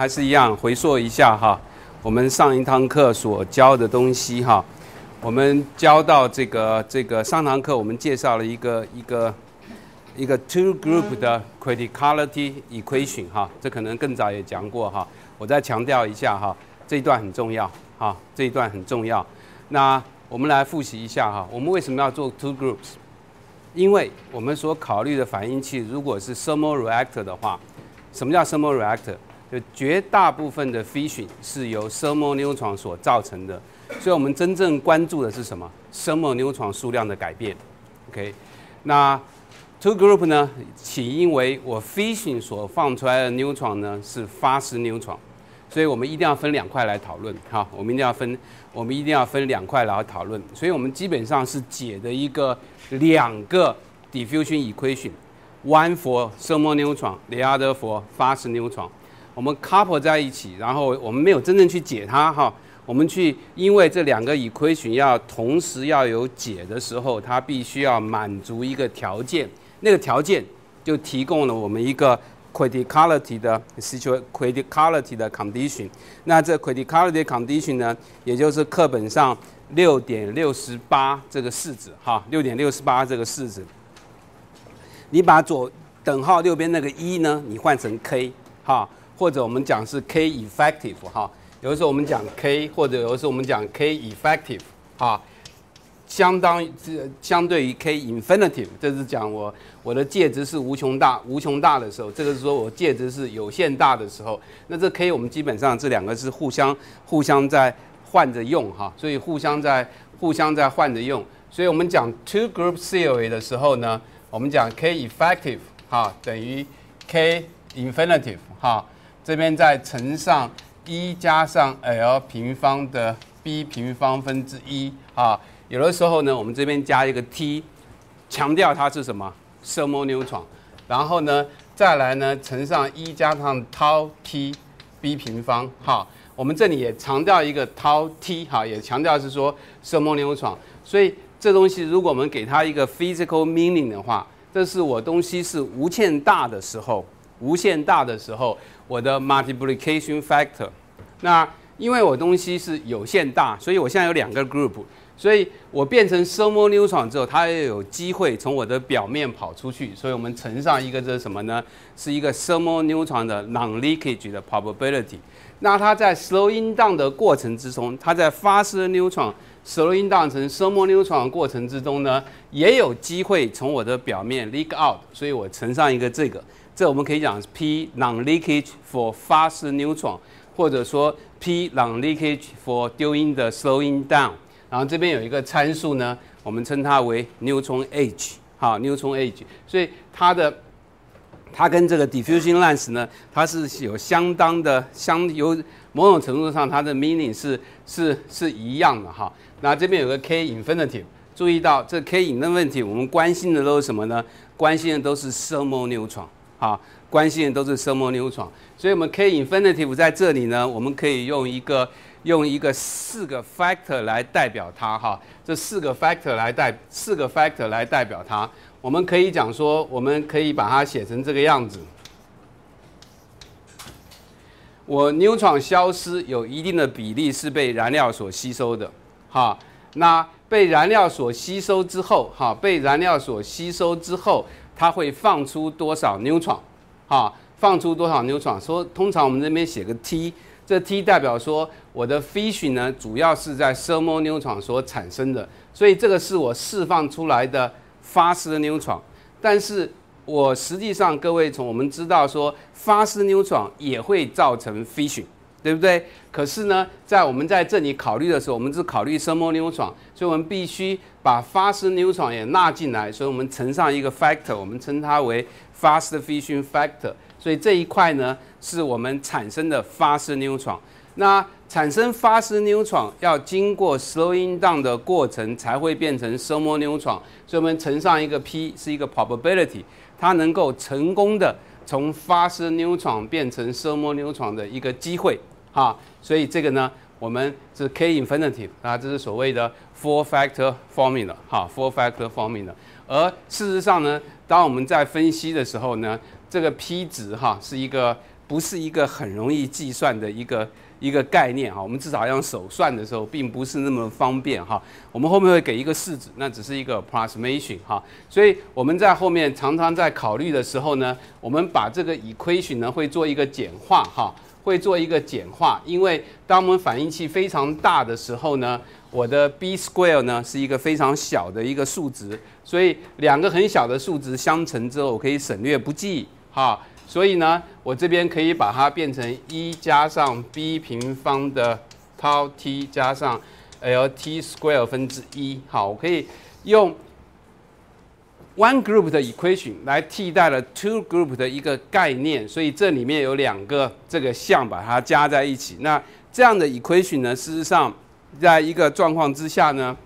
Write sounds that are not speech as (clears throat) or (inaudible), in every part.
还是一样，回溯一下哈，我们上一堂课所教的东西哈。我们教到这个这个上堂课，我们介绍了一个一个一个 two group 的 criticality equation 哈。这可能更早也讲过哈。我再强调一下哈，这一段很重要哈，这一段很重要。那我们来复习一下哈，我们为什么要做 two groups？因为我们所考虑的反应器如果是 thermal reactor 的话，什么叫 thermal reactor？就绝大部分的 fission 是由 t h e r m o neutron 所造成的，所以我们真正关注的是什么 t h e r m o neutron 数量的改变。OK，那 two group 呢？起因为我 fission 所放出来的 neutron 呢是 fast neutron，所以我们一定要分两块来讨论。好，我们一定要分，我们一定要分两块来讨论。所以我们基本上是解的一个两个 diffusion equation，one for t h e r m o neutron，the other for fast neutron。我们 couple 在一起，然后我们没有真正去解它哈。我们去，因为这两个 equation 要同时要有解的时候，它必须要满足一个条件。那个条件就提供了我们一个 q u a r i t i c i t y 的 s i t u a t i o n q u a l r t i c i t y 的 condition。那这 q u a r i t i c i t y condition 呢，也就是课本上六点六十八这个式子哈，六点六十八这个式子，你把左等号右边那个一呢，你换成 k 哈。或者我们讲是 k effective 哈，有的时候我们讲 k，或者有的时候我们讲 k effective 哈，相当是相对于 k infinitive，这是讲我我的介质是无穷大，无穷大的时候，这个是说我介质是有限大的时候，那这 k 我们基本上这两个是互相互相在换着用哈，所以互相在互相在换着用，所以我们讲 two group theory 的时候呢，我们讲 k effective 哈等于 k infinitive 哈。这边再乘上一加上 l 平方的 b 平方分之一啊，有的时候呢，我们这边加一个 t，强调它是什么摄氏 e 牛闯，然后呢再来呢乘上一加上 tau t b 平方哈，我们这里也强调一个 tau t 哈，也强调是说摄氏摩牛闯，所以这东西如果我们给它一个 physical meaning 的话，这是我东西是无限大的时候，无限大的时候。我的 multiplication factor，那因为我东西是有限大，所以我现在有两个 group，所以我变成 thermal neutron 之后，它又有机会从我的表面跑出去，所以我们乘上一个这是什么呢？是一个 thermal neutron 的 non leakage 的 probability。那它在 slowing down 的过程之中，它在 fast neutron slowing down 成 thermal neutron 过程之中呢，也有机会从我的表面 leak out，所以我乘上一个这个。这我们可以讲 P non leakage for fast neutron，或者说 P non leakage for doing the slowing down。然后这边有一个参数呢，我们称它为 neutron age，哈，neutron age。所以它的它跟这个 diffusion lens 呢，它是有相当的、相有某种程度上它的 meaning 是是是一样的哈。那这边有个 k infinite，注意到这 k infinite 问题，我们关心的都是什么呢？关心的都是 thermal neutron。啊，关心的都是声摩牛闯，所以我们 K infinitive 在这里呢，我们可以用一个用一个四个 factor 来代表它哈，这四个 factor 来代四个 factor 来代表它，我们可以讲说，我们可以把它写成这个样子。我牛闯消失有一定的比例是被燃料所吸收的，哈，那被燃料所吸收之后，哈，被燃料所吸收之后。它会放出多少 n e u t r o n 哈、啊，放出多少 n e u t r o n 说通常我们这边写个 T，这 T 代表说我的 fission 呢，主要是在 s e r m o n e u t r o n 所产生的，所以这个是我释放出来的 fast n e u t r o n 但是我实际上各位从我们知道说 fast n e u t r o n 也会造成 fission。对不对？可是呢，在我们在这里考虑的时候，我们只考虑声模牛闯，所以我们必须把发射牛闯也纳进来，所以我们乘上一个 factor，我们称它为 fast fission factor。所以这一块呢，是我们产生的 fast 那产生 fast 要经过 slowing down 的过程，才会变成声模牛闯，所以我们乘上一个 p，是一个 probability，它能够成功的从发 a s t neutron 变成声模牛闯的一个机会。哈，所以这个呢，我们是 k-infinite 啊，这是所谓的 four-factor formula 哈，four-factor formula。而事实上呢，当我们在分析的时候呢，这个 p 值哈，是一个不是一个很容易计算的一个一个概念哈，我们至少用手算的时候并不是那么方便哈。我们后面会给一个式子，那只是一个 p r o s i m a t i o n 哈。所以我们在后面常常在考虑的时候呢，我们把这个 equation 呢会做一个简化哈。会做一个简化，因为当我们反应器非常大的时候呢，我的 b square 呢是一个非常小的一个数值，所以两个很小的数值相乘之后，我可以省略不计，哈。所以呢，我这边可以把它变成一加上 b 平方的 tau t 加上 l t square 分之一，好，我可以用。One group 的 equation 来替代了 two group 的一个概念，所以这里面有两个这个项把它加在一起。那这样的 equation 呢，事实上，在一个状况之下呢，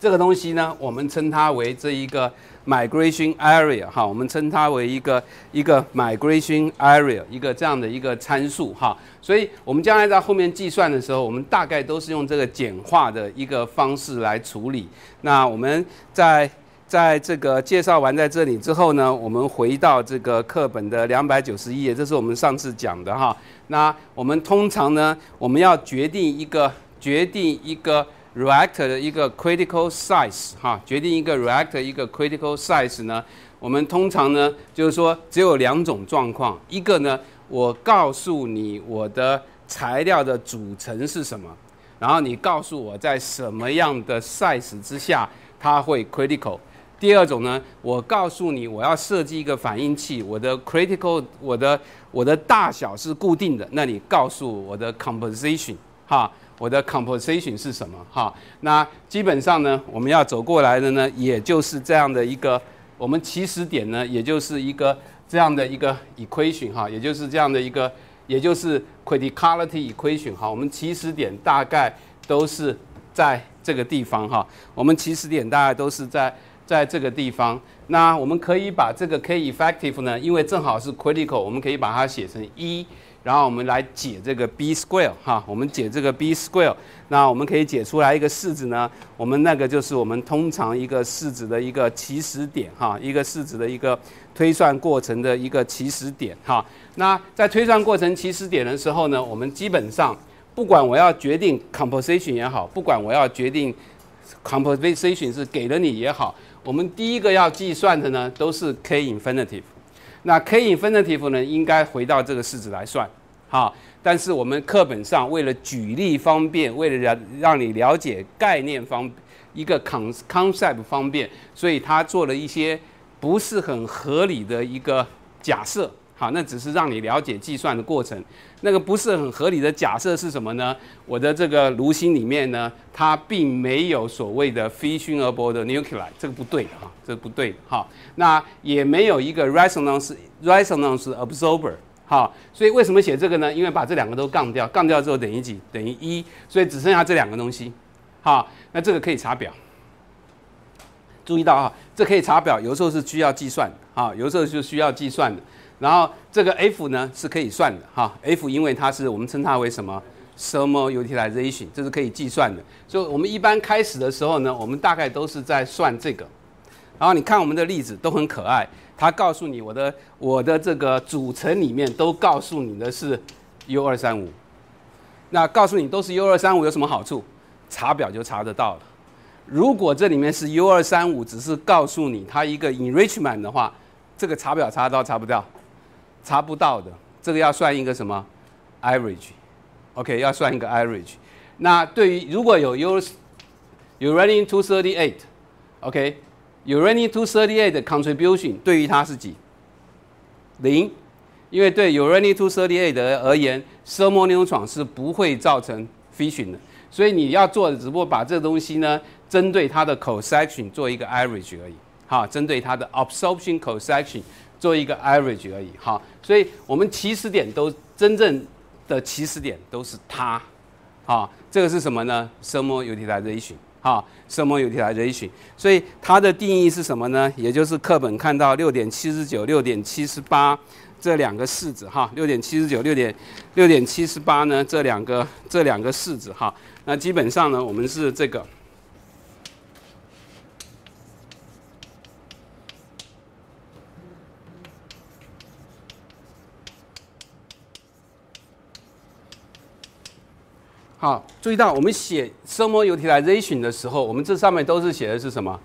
这个东西呢，我们称它为这一个 migration area 哈，我们称它为一个一个 migration area 一个这样的一个参数哈。所以我们将来在后面计算的时候，我们大概都是用这个简化的一个方式来处理。那我们在在这个介绍完在这里之后呢，我们回到这个课本的两百九十一页，这是我们上次讲的哈。那我们通常呢，我们要决定一个决定一个 reactor 的一个 critical size 哈，决定一个 reactor 一个 critical size 呢，我们通常呢就是说只有两种状况，一个呢我告诉你我的材料的组成是什么，然后你告诉我在什么样的 size 之下它会 critical。第二种呢，我告诉你，我要设计一个反应器，我的 critical，我的我的大小是固定的。那你告诉我的 composition，哈，我的 composition 是什么？哈，那基本上呢，我们要走过来的呢，也就是这样的一个，我们起始点呢，也就是一个这样的一个 equation，哈，也就是这样的一个，也就是 criticality equation，哈，我们起始点大概都是在这个地方，哈，我们起始点大概都是在。在这个地方，那我们可以把这个 k effective 呢，因为正好是 critical，我们可以把它写成一，然后我们来解这个 b square 哈，我们解这个 b square，那我们可以解出来一个式子呢，我们那个就是我们通常一个式子的一个起始点哈，一个式子的一个推算过程的一个起始点哈。那在推算过程起始点的时候呢，我们基本上不管我要决定 composition 也好，不管我要决定 composition 是给了你也好。我们第一个要计算的呢，都是 k infinitive。那 k infinitive 呢，应该回到这个式子来算，好。但是我们课本上为了举例方便，为了让让你了解概念方一个 con concept 方便，所以他做了一些不是很合理的一个假设。好，那只是让你了解计算的过程。那个不是很合理的假设是什么呢？我的这个炉芯里面呢，它并没有所谓的 f i s 非熏而薄的 nuclei，这个不对哈，这不对。哈。那也没有一个 resonance resonance absorber 好，所以为什么写这个呢？因为把这两个都杠掉，杠掉之后等于几？等于一，所以只剩下这两个东西。好，那这个可以查表。注意到啊，这可以查表，有时候是需要计算的。啊，有时候就需要计算的。然后这个 F 呢是可以算的，哈，F 因为它是我们称它为什么 thermal utilization，这是可以计算的。所以我们一般开始的时候呢，我们大概都是在算这个。然后你看我们的例子都很可爱，它告诉你我的我的这个组成里面都告诉你的是 U 二三五。那告诉你都是 U 二三五有什么好处？查表就查得到了。如果这里面是 U 二三五，只是告诉你它一个 enrichment 的话。这个查表查到查不到，查不到的，这个要算一个什么 average，OK，要算一个 average。那对于如果有 use，you running to thirty eight，OK，you running to thirty eight 的 contribution 对于它是几？零，因为对 you running to thirty eight 的而言，Sermo 0是不会造成 fishing 的，所以你要做的只不过把这个东西呢，针对它的 co-section 做一个 average 而已。哈，针对它的 absorption c o e c t i o i n 做一个 average 而已，哈，所以我们起始点都真正的起始点都是它，啊，这个是什么呢 s m a l u t i l i z a t i o n 哈 s m a l u t i l i z a t i o n 所以它的定义是什么呢？也就是课本看到六点七十九、六点七十八这两个式子，哈，六点七十九、六点六点七十八呢这两个这两个式子，哈，那基本上呢，我们是这个。好，注意到我们写 s u m m e r utilization 的时候，我们这上面都是写的是什么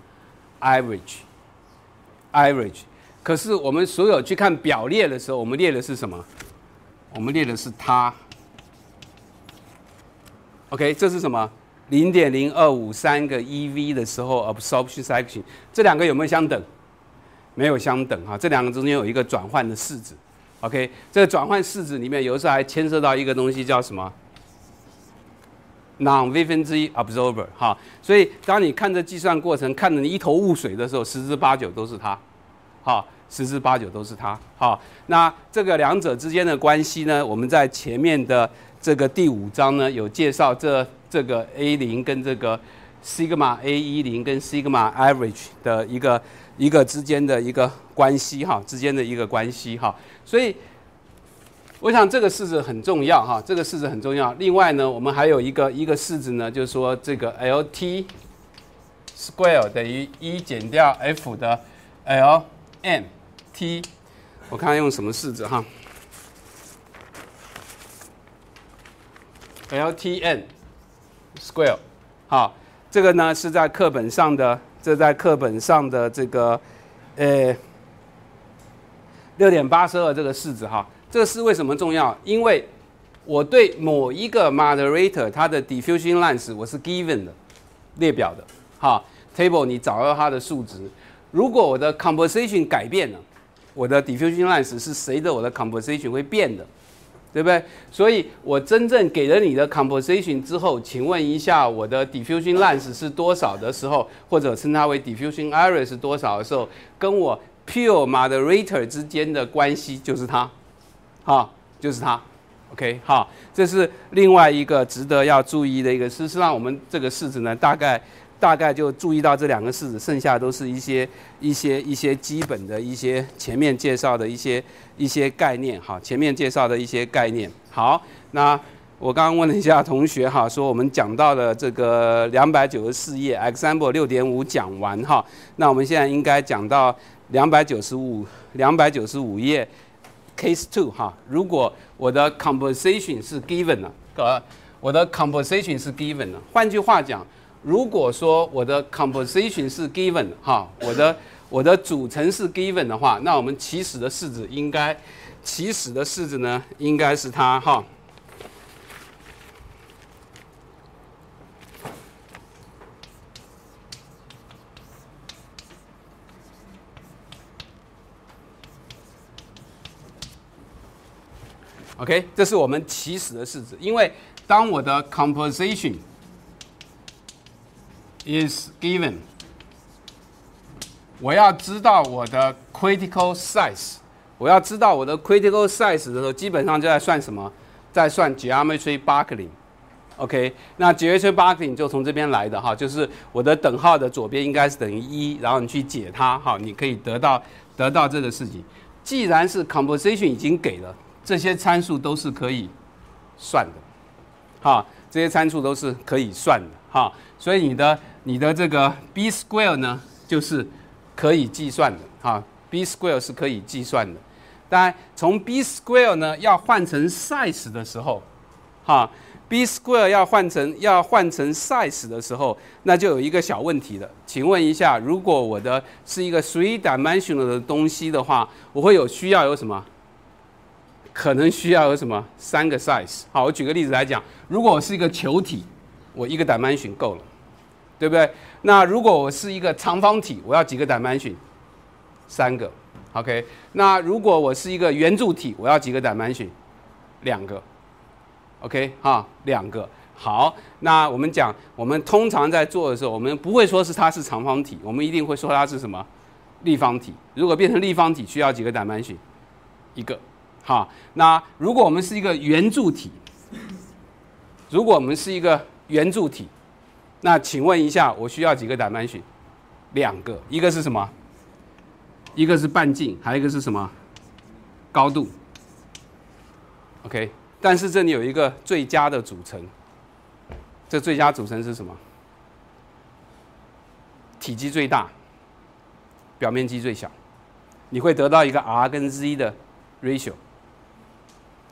？average，average。可是我们所有去看表列的时候，我们列的是什么？我们列的是它。OK，这是什么？零点零二五三个 eV 的时候 absorption s e c t i o n 这两个有没有相等？没有相等哈，这两个中间有一个转换的式子。OK，这个转换式子里面有时候还牵涉到一个东西叫什么？non v 分之一 observer 哈，所以当你看这计算过程，看得你一头雾水的时候，十之八九都是它，哈，十之八九都是它，哈。那这个两者之间的关系呢？我们在前面的这个第五章呢，有介绍这这个 a 零跟这个 sigma a 一零跟 sigma average 的一个一个之间的一个关系哈，之间的一个关系哈，所以。我想这个式子很重要哈，这个式子很重要。另外呢，我们还有一个一个式子呢，就是说这个 L T square 等于一减掉 F 的 L N T。我看看用什么式子哈，L T N square。好，这个呢是在课本上的，这在课本上的这个呃六点八十二这个式子哈。这是为什么重要？因为我对某一个 moderator，它的 diffusion lens 我是 given 的列表的哈 table，你找到它的数值。如果我的 conversation 改变了，我的 diffusion lens 是随着我的 conversation 会变的，对不对？所以我真正给了你的 conversation 之后，请问一下我的 diffusion lens 是多少的时候，或者称它为 diffusion error 是多少的时候，跟我 pure moderator 之间的关系就是它。好，就是它，OK，好，这是另外一个值得要注意的一个。事实上，我们这个式子呢，大概大概就注意到这两个式子，剩下都是一些一些一些基本的一些前面介绍的一些一些概念。哈，前面介绍的一些概念。好，那我刚刚问了一下同学，哈，说我们讲到了这个两百九十四页，example 六点五讲完，哈，那我们现在应该讲到两百九十五两百九十五页。Case two 哈，如果我的 c o m p r s a t i o n 是 given 的，我的 c o m p r s a t i o n 是 given 的。换句话讲，如果说我的 c o m p r s a t i o n 是 given 哈，我的我的组成是 given 的话，那我们起始的式子应该，起始的式子呢应该是它哈。OK，这是我们起始的式子。因为当我的 composition is given，我要知道我的 critical size，我要知道我的 critical size 的时候，基本上就在算什么，在算 g e o m e t r y buckling。OK，那 g e o m e t r y buckling 就从这边来的哈，就是我的等号的左边应该是等于一，然后你去解它哈，你可以得到得到这个事情。既然是 composition 已经给了。这些参数都是可以算的，哈，这些参数都是可以算的，哈，所以你的你的这个 b square 呢，就是可以计算的，哈，b square 是可以计算的。当然，从 b square 呢要换成 size 的时候，哈，b square 要换成要换成 size 的时候，那就有一个小问题了。请问一下，如果我的是一个 three dimensional 的东西的话，我会有需要有什么？可能需要有什么三个 size 好，我举个例子来讲，如果我是一个球体，我一个 dimension 够了，对不对？那如果我是一个长方体，我要几个 dimension？三个，OK。那如果我是一个圆柱体，我要几个 dimension？两个，OK 哈，两个。好，那我们讲，我们通常在做的时候，我们不会说是它是长方体，我们一定会说它是什么立方体。如果变成立方体，需要几个 dimension？一个。好，那如果我们是一个圆柱体，如果我们是一个圆柱体，那请问一下，我需要几个 dimension？两个，一个是什么？一个是半径，还有一个是什么？高度。OK，但是这里有一个最佳的组成，这最佳组成是什么？体积最大，表面积最小，你会得到一个 r 跟 z 的 ratio。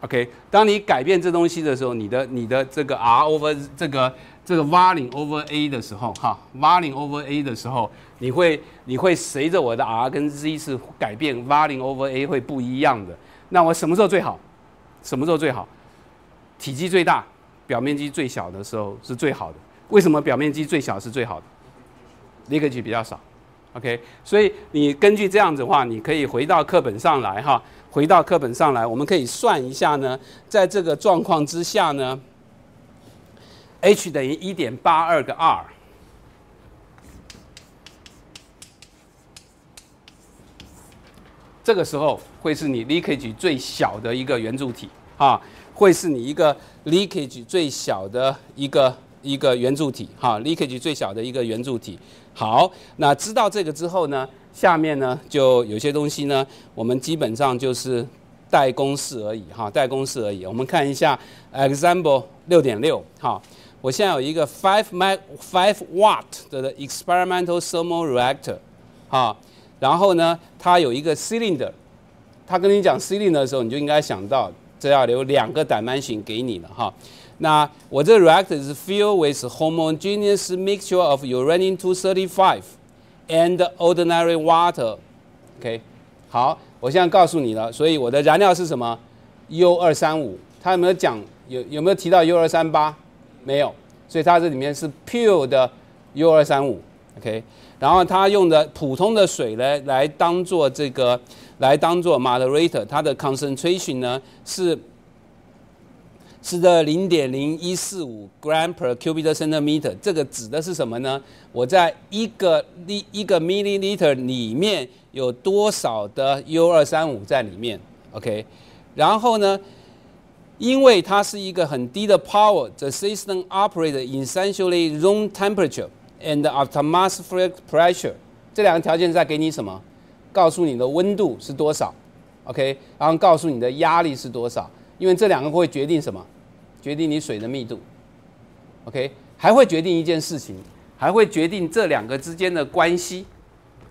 OK，当你改变这东西的时候，你的你的这个 R over 这个这个 V o l u m e over A 的时候，哈，V o l u m e over A 的时候，你会你会随着我的 R 跟 Z 是改变，V o l u m e over A 会不一样的。那我什么时候最好？什么时候最好？体积最大，表面积最小的时候是最好的。为什么表面积最小是最好的？那个去比较少，OK。所以你根据这样子的话，你可以回到课本上来，哈。回到课本上来，我们可以算一下呢，在这个状况之下呢，h 等于一点八二个 r，这个时候会是你 leakage 最小的一个圆柱体啊，会是你一个 leakage 最小的一个。一个圆柱体，哈，l e a a k g e 最小的一个圆柱体。好，那知道这个之后呢，下面呢就有些东西呢，我们基本上就是代公式而已，哈，代公式而已。我们看一下，example 六点六，哈，我现在有一个 five mi five watt 的 experimental thermal reactor，哈，然后呢，它有一个 cylinder，他跟你讲 cylinder 的时候，你就应该想到这要留两个 dimension 给你了，哈。那我这个 reactor is filled with homogeneous mixture of uranium two thirty five and ordinary water。OK，好，我现在告诉你了，所以我的燃料是什么？U 二三五。他有没有讲有有没有提到 U 二三八？没有，所以它这里面是 pure 的 U 二三五。OK，然后它用的普通的水呢，来当做这个，来当做 moderator，它的 concentration 呢是。是的，零点零一四五 gram per cubic centimeter，这个指的是什么呢？我在一个一一个 milliliter 里面有多少的 U 二三五在里面？OK，然后呢，因为它是一个很低的 power，the system operates essentially room temperature and atmospheric pressure，这两个条件在给你什么？告诉你的温度是多少？OK，然后告诉你的压力是多少？因为这两个会决定什么？决定你水的密度，OK，还会决定一件事情，还会决定这两个之间的关系，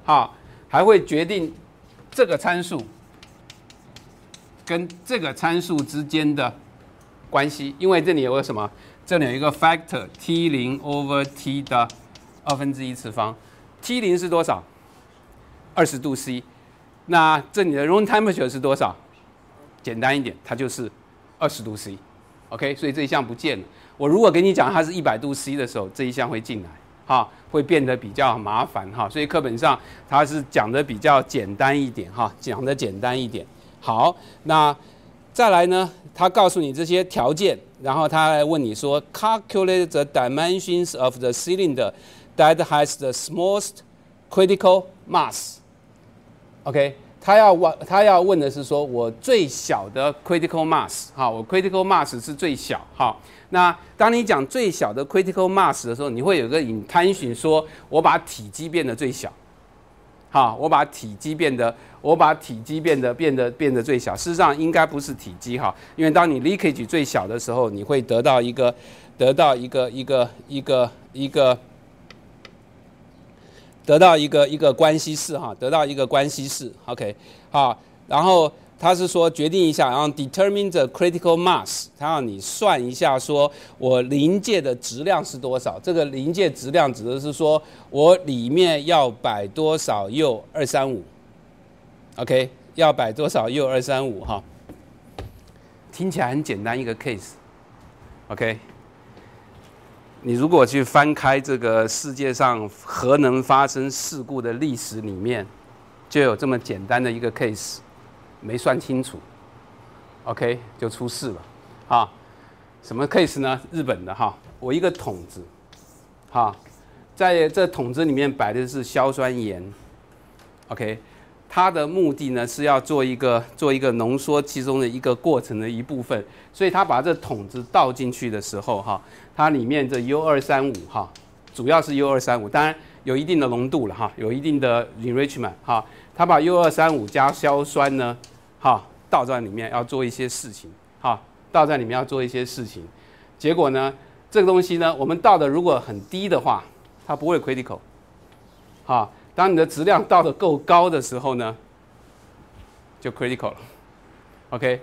哈，还会决定这个参数跟这个参数之间的关系，因为这里有个什么？这里有一个 factor T 零 over T 的二分之一次方，T 零是多少？二十度 C，那这里的 room temperature 是多少？简单一点，它就是二十度 C。OK，所以这一项不见了。我如果给你讲它是一百度 C 的时候，这一项会进来，哈，会变得比较麻烦，哈。所以课本上它是讲的比较简单一点，哈，讲的简单一点。好，那再来呢？他告诉你这些条件，然后他问你说，Calculate the dimensions of the cylinder that has the smallest critical mass。OK。他要问，他要问的是说，我最小的 critical mass 哈，我 critical mass 是最小哈。那当你讲最小的 critical mass 的时候，你会有个隐 tension 说，我把体积变得最小，好，我把体积变得，我把体积变得变得变得最小。事实上应该不是体积哈，因为当你 leakage 最小的时候，你会得到一个得到一个一个一个一个。得到一个一个关系式哈，得到一个关系式，OK，好，然后他是说决定一下，然后 determine the critical mass，他让你算一下，说我临界的质量是多少？这个临界质量指的是说我里面要摆多少铀二三五，OK，要摆多少铀二三五哈，听起来很简单一个 case，OK。你如果去翻开这个世界上核能发生事故的历史里面，就有这么简单的一个 case，没算清楚，OK 就出事了，啊，什么 case 呢？日本的哈，我一个桶子，哈，在这桶子里面摆的是硝酸盐，OK，它的目的呢是要做一个做一个浓缩其中的一个过程的一部分，所以它把这桶子倒进去的时候哈。它里面这 U 二三五哈，主要是 U 二三五，当然有一定的浓度了哈，有一定的 enrichment 哈。它把 U 二三五加硝酸呢，哈，倒在里面要做一些事情哈，倒在里面要做一些事情。结果呢，这个东西呢，我们倒的如果很低的话，它不会 critical，哈。当你的质量倒的够高的时候呢，就 critical 了，OK。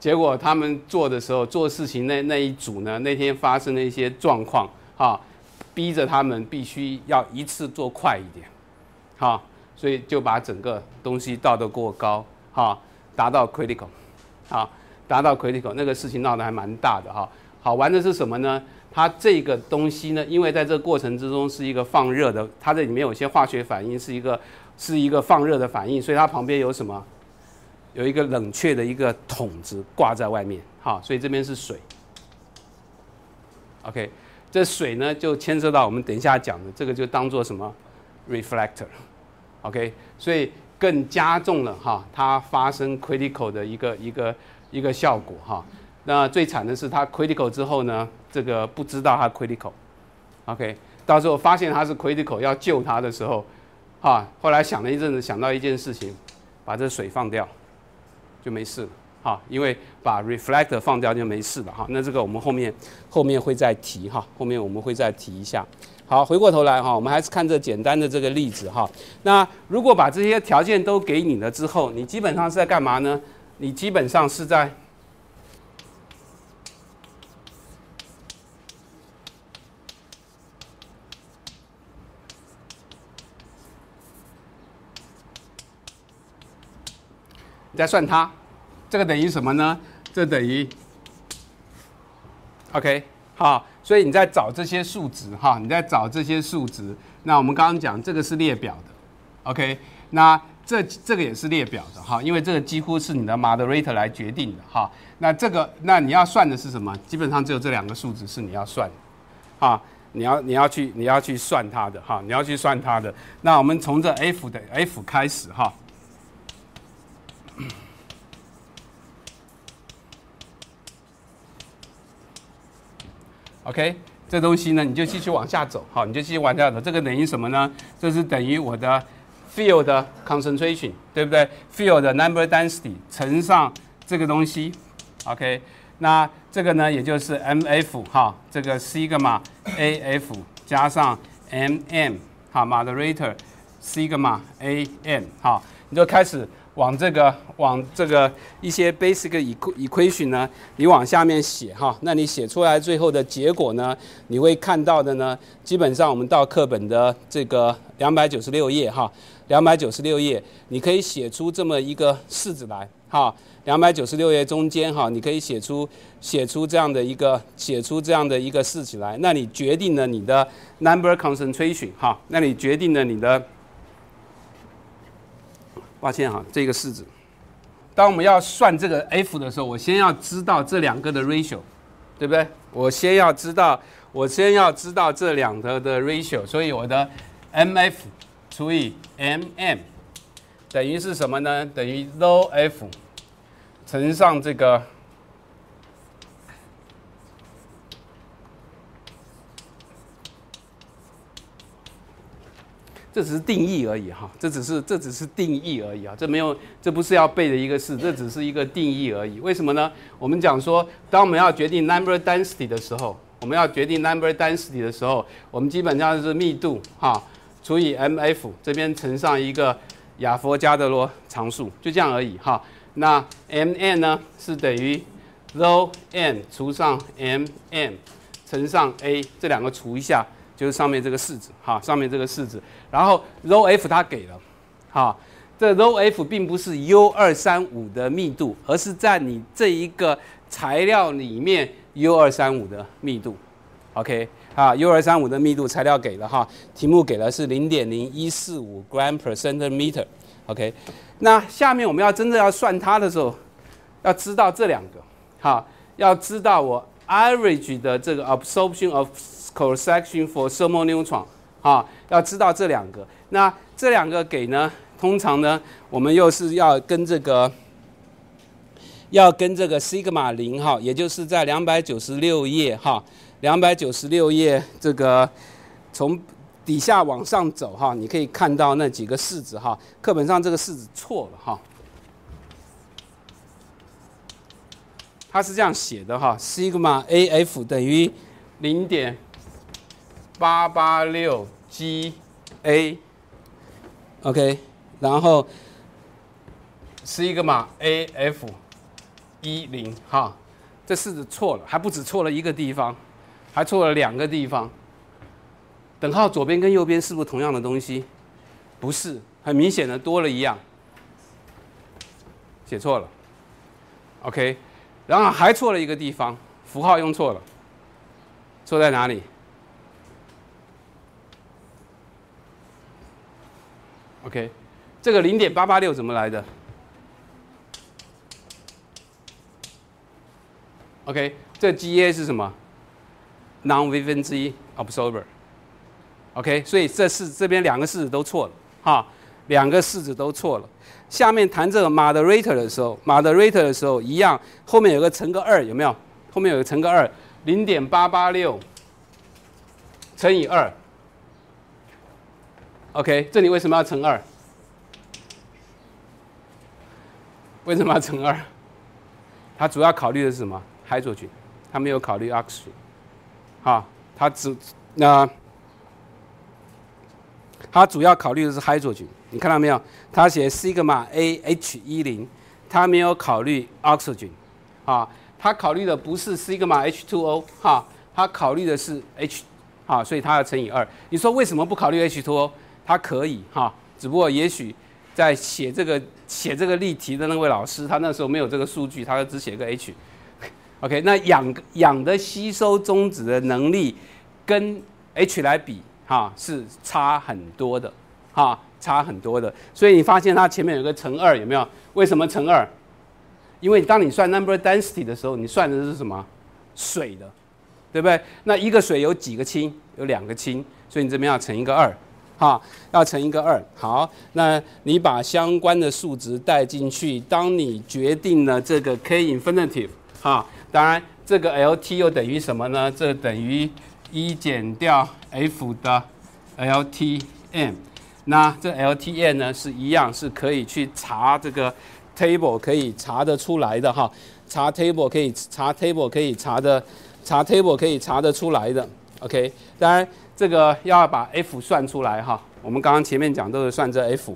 结果他们做的时候做事情那那一组呢，那天发生了一些状况，哈，逼着他们必须要一次做快一点，哈，所以就把整个东西倒得过高，哈，达到 critical，啊，达到 critical，那个事情闹得还蛮大的哈。好玩的是什么呢？它这个东西呢，因为在这个过程之中是一个放热的，它这里面有些化学反应是一个是一个放热的反应，所以它旁边有什么？有一个冷却的一个桶子挂在外面，哈，所以这边是水。OK，这水呢就牵涉到我们等一下讲的，这个就当做什么 reflector，OK，所以更加重了哈，它发生 critical 的一个一个一个效果哈。那最惨的是它 critical 之后呢，这个不知道它 critical，OK，到时候发现它是 critical 要救它的时候，哈，后来想了一阵子，想到一件事情，把这水放掉。就没事了，哈，因为把 reflect 放掉就没事了，哈。那这个我们后面后面会再提，哈。后面我们会再提一下。好，回过头来，哈，我们还是看这简单的这个例子，哈。那如果把这些条件都给你了之后，你基本上是在干嘛呢？你基本上是在。在算它，这个等于什么呢？这等于，OK，好，所以你在找这些数值哈，你在找这些数值。那我们刚刚讲这个是列表的，OK，那这这个也是列表的哈，因为这个几乎是你的 Moderator 来决定的哈。那这个，那你要算的是什么？基本上只有这两个数值是你要算的，啊，你要你要去你要去算它的哈，你要去算它的。那我们从这 F 的 F 开始哈。OK，这东西呢，你就继续往下走，好，你就继续往下走。这个等于什么呢？这是等于我的 field concentration，对不对？Field number density 乘上这个东西。OK，那这个呢，也就是 MF 哈，这个 sigma AF 加上 MM 好 moderator sigma AM 好，你就开始。往这个，往这个一些 basic equation 呢，你往下面写哈，那你写出来最后的结果呢，你会看到的呢，基本上我们到课本的这个两百九十六页哈，两百九十六页，你可以写出这么一个式子来哈，两百九十六页中间哈，你可以写出写出这样的一个写出这样的一个式子来，那你决定了你的 number concentration 哈，那你决定了你的。抱歉哈，这个式子，当我们要算这个 F 的时候，我先要知道这两个的 ratio，对不对？我先要知道，我先要知道这两个的 ratio，所以我的 Mf 除以 MM 等于是什么呢？等于 low f 乘上这个。这只是定义而已哈，这只是这只是定义而已啊，这没有这不是要背的一个式，这只是一个定义而已。为什么呢？我们讲说，当我们要决定 number density 的时候，我们要决定 number density 的时候，我们基本上是密度哈除以 m f，这边乘上一个亚佛伽德罗常数，就这样而已哈。那 m n 呢是等于 rho n 除上 m m 乘上 a，这两个除一下。就是上面这个式子哈，上面这个式子，然后 rho f 它给了，哈，这 rho f 并不是 U235 的密度，而是在你这一个材料里面 U235 的密度，OK，啊，U235 的密度材料给了哈，题目给的是零点零一四五 gram per centimeter，OK，那下面我们要真正要算它的时候，要知道这两个，哈，要知道我 average 的这个 absorption of c o r r e c t i o n for t h e r m r o n i c 啊，要知道这两个，那这两个给呢？通常呢，我们又是要跟这个，要跟这个西格玛零哈，也就是在两百九十六页哈，两百九十六页这个从底下往上走哈，你可以看到那几个式子哈，课本上这个式子错了哈，它是这样写的哈，西格玛 AF 等于零点。八八六 G A OK，然后是一个码 A F 一零哈，这式子错了，还不止错了一个地方，还错了两个地方。等号左边跟右边是不是同样的东西？不是，很明显的多了一样，写错了。OK，然后还错了一个地方，符号用错了，错在哪里？OK，这个零点八八六怎么来的？OK，这 G A 是什么？Non V e n 一 Absorber。OK，所以这是这边两个式子都错了，哈，两个式子都错了。下面谈这个 Moderator 的时候，Moderator 的时候一样，后面有个乘个二，有没有？后面有个乘个二，零点八八六乘以二。OK，这里为什么要乘二？为什么要乘二？它主要考虑的是什么？海 e 菌，它没有考虑 oxygen。哈，它只那它主要考虑的是海 e 菌。你看到没有？它写 i g m A a H 一零，它没有考虑 oxygen。啊，它考虑的不是 sigma H two O，哈，它考虑的是 H，啊，所以它要乘以二。你说为什么不考虑 H two O？他可以哈，只不过也许在写这个写这个例题的那位老师，他那时候没有这个数据，他只写个 H。(laughs) OK，那氧氧的吸收中子的能力跟 H 来比哈是差很多的哈，差很多的。所以你发现它前面有个乘二，有没有？为什么乘二？因为当你算 number density 的时候，你算的是什么？水的，对不对？那一个水有几个氢？有两个氢，所以你这边要乘一个二。哈，要乘一个二。好，那你把相关的数值带进去。当你决定了这个 k infinitive，哈，当然这个 L T 又等于什么呢？这等于一减掉 F 的 L T M。那这 L T M 呢，是一样，是可以去查这个 table 可以查得出来的哈。查 table 可以查 table 可以查的，查 table 可以查得出来的。OK，当然。这个要把 F 算出来哈，我们刚刚前面讲都是算这 F，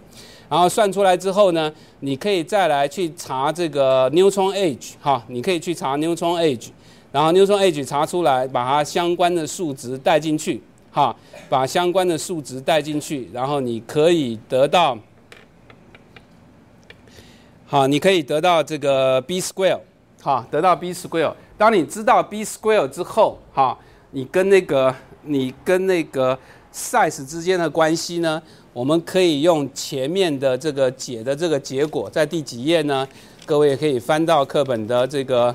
然后算出来之后呢，你可以再来去查这个 Neutron Age 哈，你可以去查 Neutron Age，然后 Neutron Age 查出来，把它相关的数值带进去哈，把相关的数值带进去，然后你可以得到，好，你可以得到这个 B square，哈，得到 B square，当你知道 B square 之后，哈，你跟那个你跟那个 size 之间的关系呢？我们可以用前面的这个解的这个结果，在第几页呢？各位可以翻到课本的这个，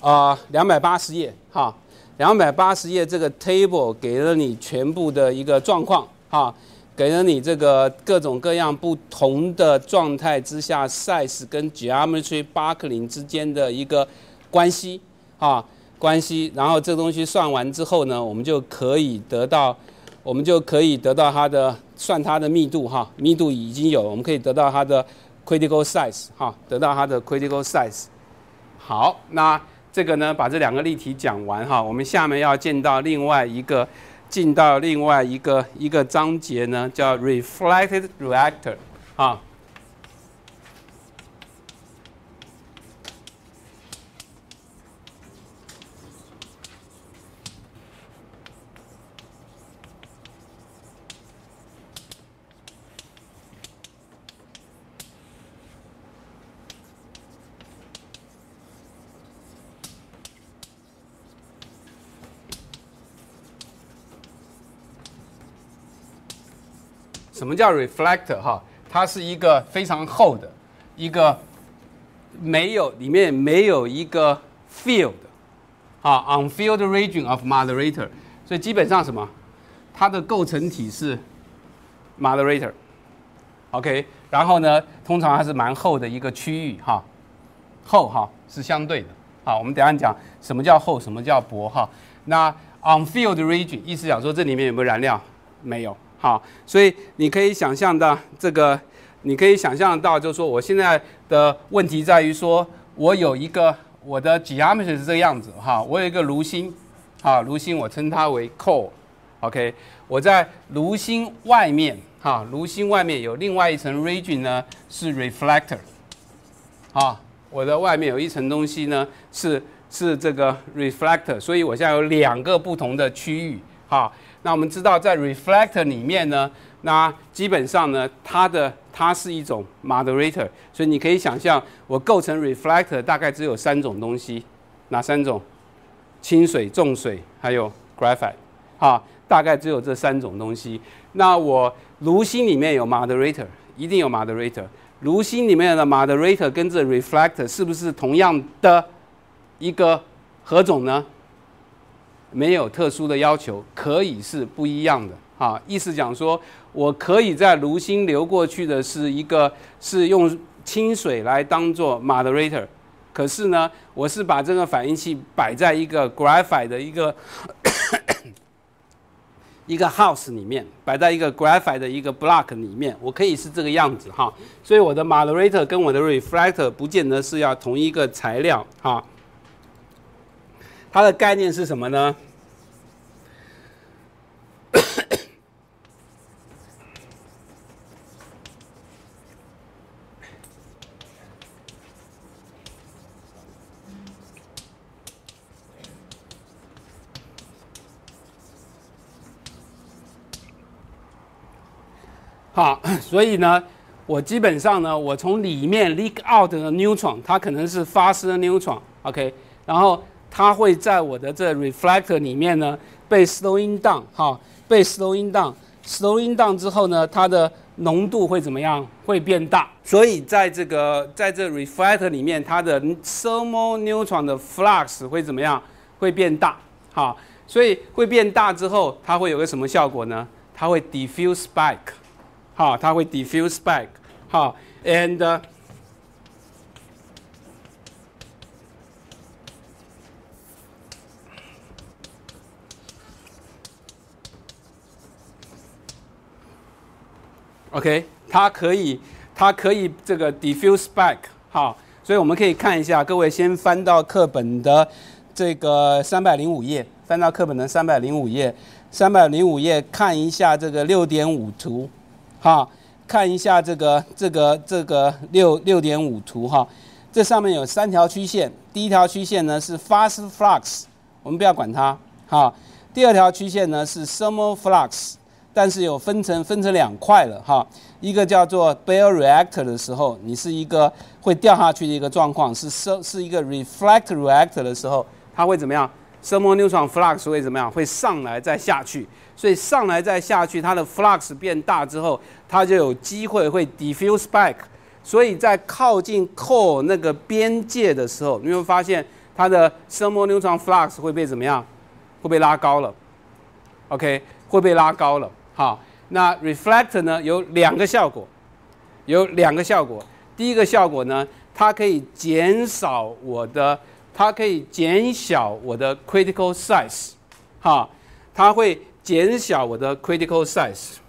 啊，两百八十页，哈，两百八十页这个 table 给了你全部的一个状况，哈，给了你这个各种各样不同的状态之下 size 跟 geometry i 克林之间的一个关系，啊。关系，然后这东西算完之后呢，我们就可以得到，我们就可以得到它的算它的密度哈，密度已经有，我们可以得到它的 critical size 哈，得到它的 critical size。好，那这个呢，把这两个例题讲完哈，我们下面要进到另外一个，进到另外一个一个章节呢，叫 reflected reactor，啊。什么叫 reflector 哈？它是一个非常厚的，一个没有里面没有一个 field 哈，unfilled region of moderator。所以基本上什么？它的构成体是 moderator，OK。然后呢，通常还是蛮厚的一个区域哈，厚哈是相对的。好，我们等下讲什么叫厚，什么叫薄哈。那 unfilled region 意思讲说这里面有没有燃料？没有。好，所以你可以想象到这个，你可以想象到，就是说，我现在的问题在于说，我有一个我的 geometry 是这个样子哈，我有一个炉心，哈，炉心我称它为 core，OK，我在炉心外面哈，炉心外面有另外一层 region 呢是 reflector，啊，我的外面有一层东西呢是是这个 reflector，所以我现在有两个不同的区域哈。那我们知道，在 reflector 里面呢，那基本上呢，它的它是一种 moderator，所以你可以想象，我构成 reflector 大概只有三种东西，哪三种？轻水、重水，还有 graphite，哈，大概只有这三种东西。那我炉心里面有 moderator，一定有 moderator。炉心里面的 moderator 跟这 reflector 是不是同样的一个何种呢？没有特殊的要求，可以是不一样的啊。意思讲说，我可以在炉心流过去的是一个，是用清水来当做 moderator，可是呢，我是把这个反应器摆在一个 graphite 的一个 (coughs) 一个 house 里面，摆在一个 graphite 的一个 block 里面，我可以是这个样子哈。所以我的 moderator 跟我的 reflector 不见得是要同一个材料啊。它的概念是什么呢？(coughs) 好，(coughs) 所以呢，我基本上呢，我从里面 leak out 的 neutron，它可能是发的 neutron，OK，然后。它会在我的这 reflector 里面呢被 slowing down，哈，被 slowing down，slowing down 之后呢，它的浓度会怎么样？会变大。所以在这个在这 reflector 里面，它的 thermal neutron 的 flux 会怎么样？会变大，哈。所以会变大之后，它会有个什么效果呢？它会 diffuse b p i k 哈，它会 diffuse b p i k 哈，and OK，它可以，它可以这个 diffuse back 哈，所以我们可以看一下，各位先翻到课本的这个三百零五页，翻到课本的三百零五页，三百零五页看一下这个六点五图，哈，看一下这个这个这个六六点五图哈，这上面有三条曲线，第一条曲线呢是 fast flux，我们不要管它，哈，第二条曲线呢是 thermal flux。但是有分成分成两块了哈，一个叫做 b e l e reactor 的时候，你是一个会掉下去的一个状况；是是是一个 r e f l e c t r e a c t o r 的时候，它会怎么样？e m o neutron flux 会怎么样？会上来再下去，所以上来再下去，它的 flux 变大之后，它就有机会会 diffuse back。所以在靠近 core 那个边界的时候，你会发现它的 thermo neutron flux 会被怎么样？会被拉高了，OK？会被拉高了。好，那 reflect 呢？有两个效果，有两个效果。第一个效果呢，它可以减少我的，它可以减小我的 critical size，哈，它会减小我的 critical size。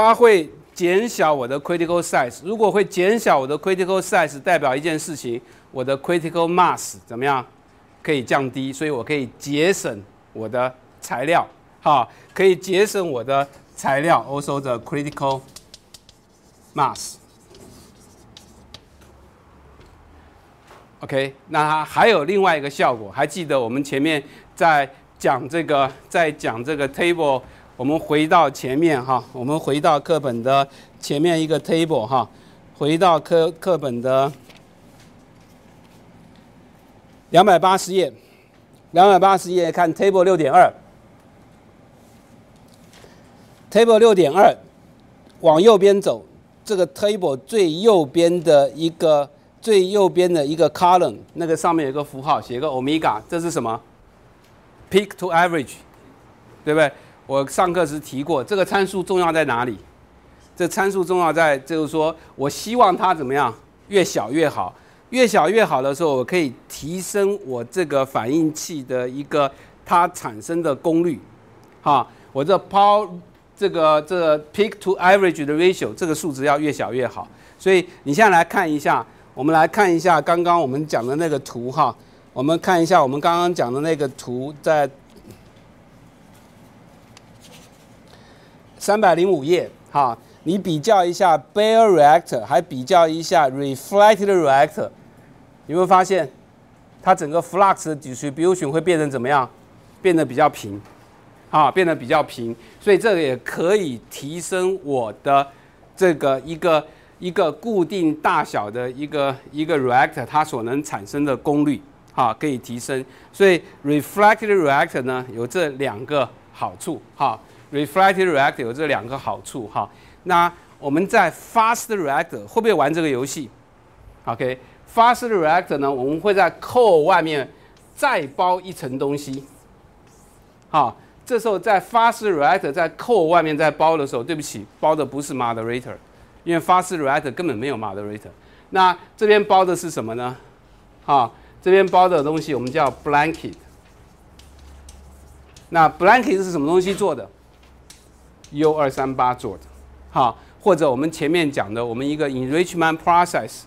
它会减小我的 critical size。如果会减小我的 critical size，代表一件事情，我的 critical mass 怎么样可以降低？所以我可以节省我的材料，哈，可以节省我的材料，also the critical mass。OK，那还有另外一个效果，还记得我们前面在讲这个，在讲这个 table。我们回到前面哈，我们回到课本的前面一个 table 哈，回到课课本的两百八十页，两百八十页看 table 六点二，table 六点二往右边走，这个 table 最右边的一个最右边的一个 column，那个上面有个符号，写个欧米伽，这是什么？peak to average，对不对？我上课时提过，这个参数重要在哪里？这参数重要在就是说我希望它怎么样？越小越好。越小越好的时候，我可以提升我这个反应器的一个它产生的功率，哈。我这 pow 这个这 peak to average 的 ratio 这个数值要越小越好。所以你现在来看一下，我们来看一下刚刚我们讲的那个图哈。我们看一下我们刚刚讲的那个图在。三百零五页，哈，你比较一下 bare reactor，还比较一下 reflected reactor，有没有发现，它整个 flux distribution 会变成怎么样？变得比较平，啊，变得比较平，所以这个也可以提升我的这个一个一个固定大小的一个一个 reactor 它所能产生的功率，啊，可以提升。所以 reflected reactor 呢有这两个好处，哈。reflected r e a c t o r 有这两个好处哈。那我们在 fast reactor 会不会玩这个游戏？OK，fast reactor 呢？我们会在 c o 壳外面再包一层东西。好，这时候在 fast reactor 在 c o 壳外面再包的时候，对不起，包的不是 moderator，因为 fast reactor 根本没有 moderator。那这边包的是什么呢？啊，这边包的东西我们叫 blanket。那 blanket 是什么东西做的？U 二三八做的，哈，或者我们前面讲的，我们一个 enrichment process，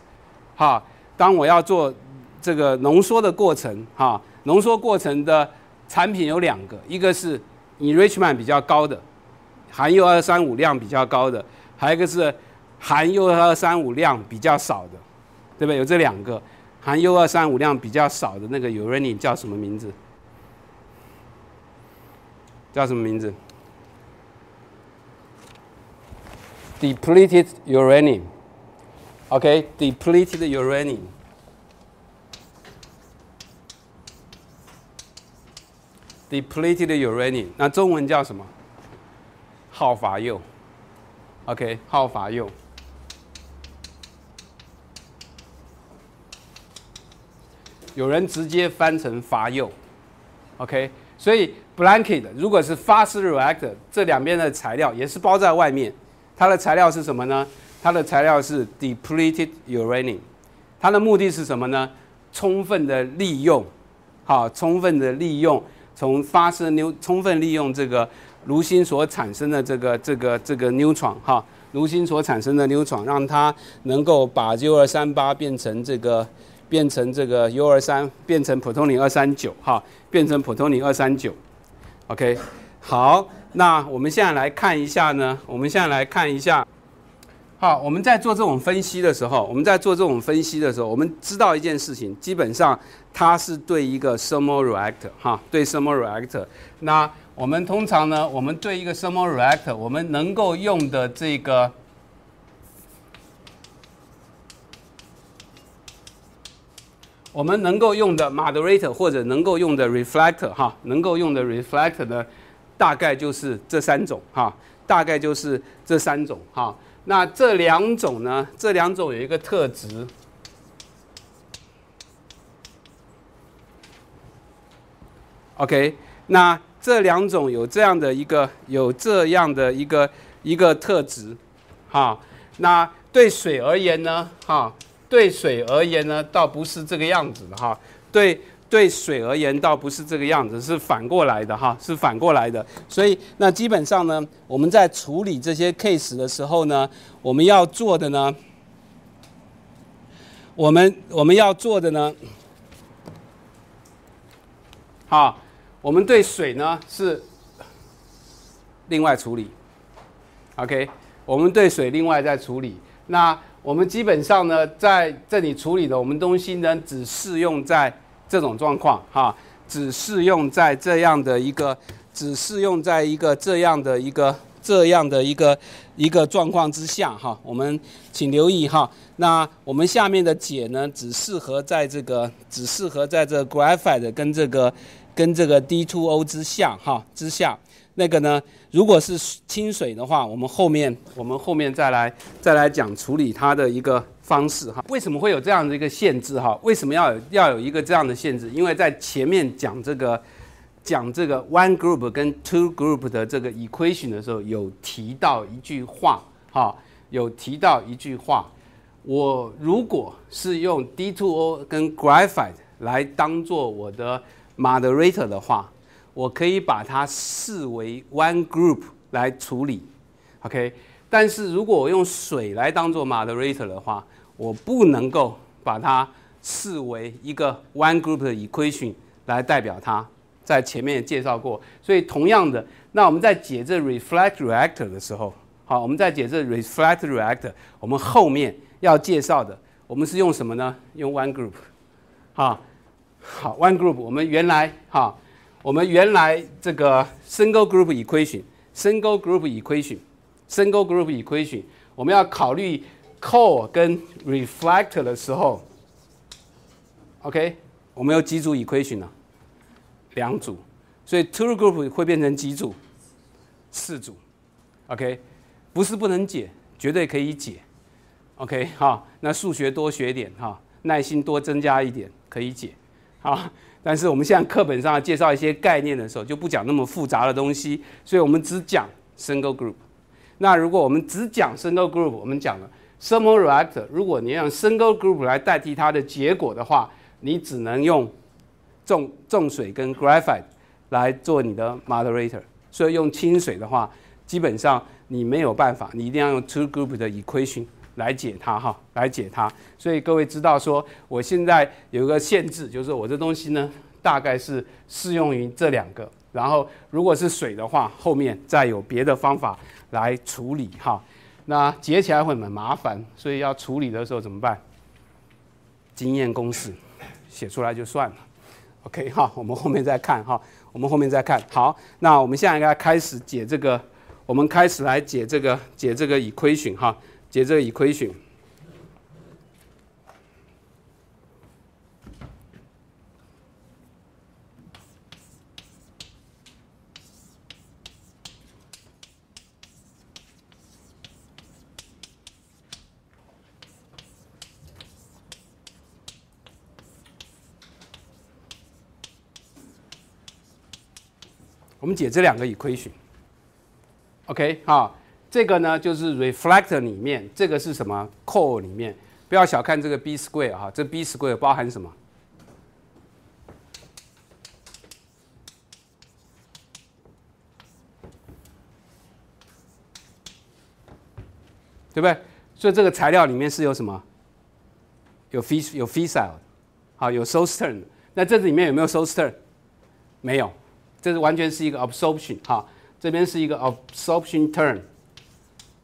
哈，当我要做这个浓缩的过程，哈，浓缩过程的产品有两个，一个是 enrichment 比较高的，含 U 二三五量比较高的，还有一个是含 U 二三五量比较少的，对不对？有这两个，含 U 二三五量比较少的那个，uranium 叫什么名字？叫什么名字？depleted uranium. Okay, depleted uranium. depleted uranium，那中文叫什么？耗乏铀。OK，耗乏铀。有人直接翻成乏铀。OK，所以 blanket 如果是 fast reactor，这两边的材料也是包在外面。它的材料是什么呢？它的材料是 depleted uranium，它的目的是什么呢？充分的利用，好，充分的利用，从发生牛，充分利用这个炉芯所产生的这个这个这个 neutron 哈，炉芯所产生的 neutron，让它能够把 U 二三八变成这个变成这个 U 二三，变成普通零二三九哈，变成普通零二三九，OK，好。那我们现在来看一下呢？我们现在来看一下。好，我们在做这种分析的时候，我们在做这种分析的时候，我们知道一件事情，基本上它是对一个 thermal reactor 哈，对 thermal reactor。那我们通常呢，我们对一个 thermal reactor，我们能够用的这个，我们能够用的 moderator 或者能够用的 reflector 哈，能够用的 reflector 呢？大概就是这三种哈，大概就是这三种哈。那这两种呢？这两种有一个特质。OK，那这两种有这样的一个有这样的一个一个特质，哈。那对水而言呢，哈，对水而言呢，倒不是这个样子的哈。对。对水而言，倒不是这个样子，是反过来的哈，是反过来的。所以那基本上呢，我们在处理这些 case 的时候呢，我们要做的呢，我们我们要做的呢，好，我们对水呢是另外处理，OK，我们对水另外再处理。那我们基本上呢，在这里处理的我们东西呢，只适用在。这种状况哈，只适用在这样的一个，只适用在一个这样的一个这样的一个一个状况之下哈。我们请留意哈。那我们下面的解呢，只适合在这个只适合在这 graphite 跟这个跟这个 d2o 之下哈之下。那个呢，如果是清水的话，我们后面我们后面再来再来讲处理它的一个。方式哈，为什么会有这样的一个限制哈？为什么要有要有一个这样的限制？因为在前面讲这个讲这个 one group 跟 two group 的这个 equation 的时候，有提到一句话哈，有提到一句话，我如果是用 D2O 跟 graphite 来当做我的 moderator 的话，我可以把它视为 one group 来处理，OK。但是如果我用水来当做 moderator 的话，我不能够把它视为一个 one group 的 equation 来代表它。在前面介绍过，所以同样的，那我们在解这 reflect reactor 的时候，好，我们在解这 reflect reactor，我们后面要介绍的，我们是用什么呢？用 one group，哈，好 one group，我们原来哈，我们原来这个 single group equation，single group equation。Single group equation，我们要考虑 core 跟 reflector 的时候，OK，我们有几组 equation 呢？两组，所以 two group 会变成几组？四组，OK，不是不能解，绝对可以解，OK 好，那数学多学点哈，耐心多增加一点可以解，好，但是我们现在课本上介绍一些概念的时候，就不讲那么复杂的东西，所以我们只讲 single group。那如果我们只讲 single group，我们讲了 s h m a l reactor，如果你用 single group 来代替它的结果的话，你只能用重重水跟 graphite 来做你的 moderator。所以用清水的话，基本上你没有办法，你一定要用 two group 的 equation 来解它哈，来解它。所以各位知道说，我现在有一个限制，就是我这东西呢，大概是适用于这两个。然后如果是水的话，后面再有别的方法。来处理哈，那解起来会很麻烦，所以要处理的时候怎么办？经验公式写出来就算了，OK 哈，我们后面再看哈，我们后面再看。好，那我们现在开始解这个，我们开始来解这个解这个 equation 哈，解这个 equation。我们解这两个以亏损 ok 好这个呢就是 reflect 里面这个是什么 c o r e 里面不要小看这个 b square 哈这 b square 包含什么对不对所以这个材料里面是有什么有 facial 有 facile 好有 so stern 那这里面有没有 so stern 没有这是完全是一个 absorption 哈，这边是一个 absorption t u r n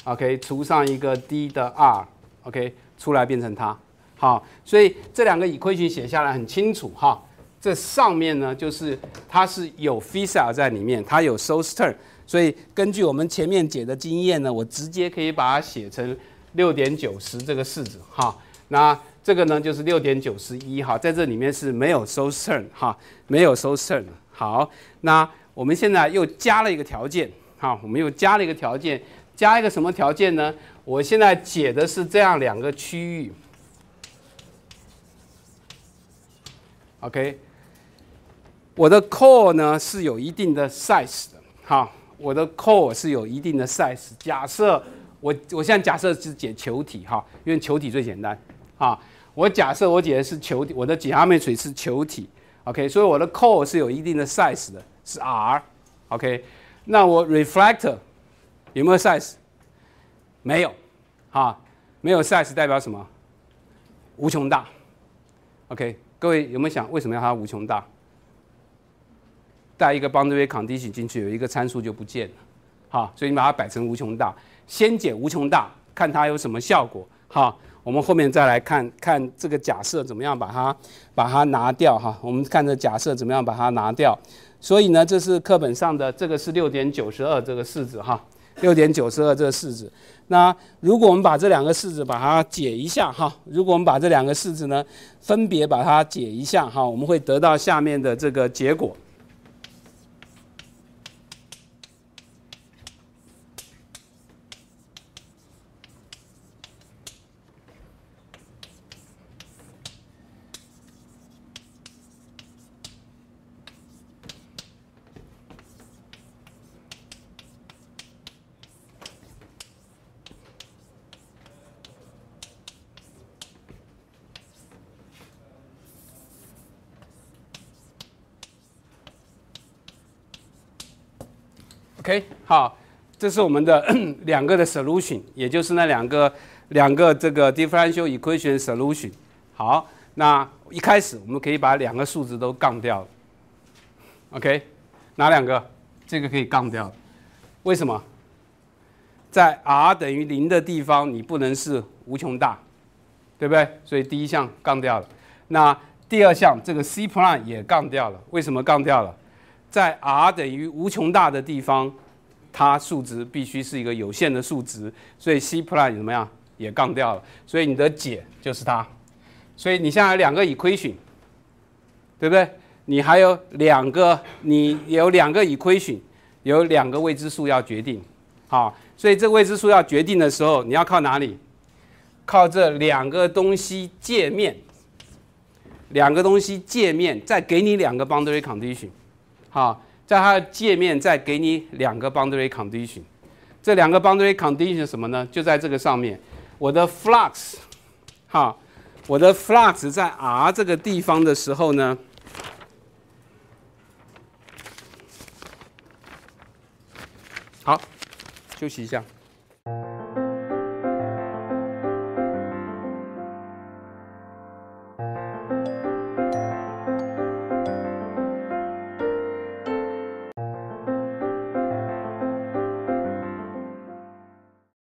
OK 除上一个 d 的 r，OK 出来变成它，好，所以这两个 equation 写下来很清楚哈。这上面呢，就是它是有 f i s a i 在里面，它有 source t e r n 所以根据我们前面解的经验呢，我直接可以把它写成六点九十这个式子哈。那这个呢，就是六点九十一哈，在这里面是没有 source t e r n 哈，没有 source t e r n 好，那我们现在又加了一个条件，哈，我们又加了一个条件，加一个什么条件呢？我现在解的是这样两个区域，OK，我的 core 呢是有一定的 size 的，哈，我的 core 是有一定的 size。假设我我现在假设是解球体，哈，因为球体最简单，啊，我假设我解的是球体，我的解阿美水是球体。OK，所以我的 c 是有一定的 size 的，是 R，OK，那我 reflector 有没有 size？没有，哈，没有 size 代表什么？无穷大，OK，各位有没有想为什么要它无穷大？带一个 boundary condition 进去，有一个参数就不见了，哈，所以你把它摆成无穷大，先解无穷大，看它有什么效果，哈。我们后面再来看看这个假设怎么样把它把它拿掉哈，我们看这假设怎么样把它拿掉。所以呢，这是课本上的这个是六点九十二这个式子哈，六点九十二这个式子。那如果我们把这两个式子把它解一下哈，如果我们把这两个式子呢分别把它解一下哈，我们会得到下面的这个结果。OK，好，这是我们的 (clears throat) 两个的 solution，也就是那两个两个这个 differential equation solution。好，那一开始我们可以把两个数字都杠掉 OK，哪两个？这个可以杠掉，为什么？在 r 等于零的地方，你不能是无穷大，对不对？所以第一项杠掉了。那第二项这个 c prime 也杠掉了，为什么杠掉了？在 r 等于无穷大的地方，它数值必须是一个有限的数值，所以 c p l u s 怎么样也杠掉了。所以你的解就是它。所以你现在两个 equation，对不对？你还有两个，你有两个 equation，有两个未知数要决定。好，所以这未知数要决定的时候，你要靠哪里？靠这两个东西界面，两个东西界面，再给你两个 boundary condition。啊，在它的界面再给你两个 boundary condition，这两个 boundary condition 是什么呢？就在这个上面，我的 flux，哈，我的 flux 在 r 这个地方的时候呢，好，休息一下。